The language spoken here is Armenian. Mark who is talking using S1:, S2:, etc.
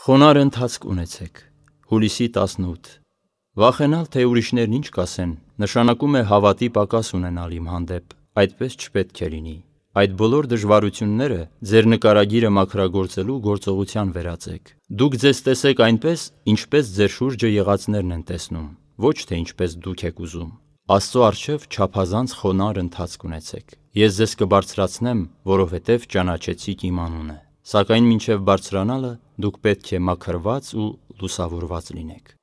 S1: Խոնար ընթացք ունեցեք։ Հուլիսի 18։ Վախենալ, թե ուրիշներն ինչ կասեն, նշանակում է հավատի պակաս ունենալ իմ հանդեպ։ Այդպես չպետք է լինի։ Այդ բոլոր դժվարությունները ձեր նկարագիրը մակրագործելու գործողության վերածեք։ Դուք ձեզ տեսեք այնպես, ինչպես ձեր շուրջը եղածներն են տեսնում, ոչ թե ինչպես դուք եք ուզում։ Աստծո արժև չափազանց խոնար ընթացք ունեցեք։ Ես ձեզ կբարձրացնեմ, որովհետև ճանաչեցիք իմ անունը։ Սակայն մինչև բարձրանալը դուք պետք է մաքրված ու լուսավորված լինեք։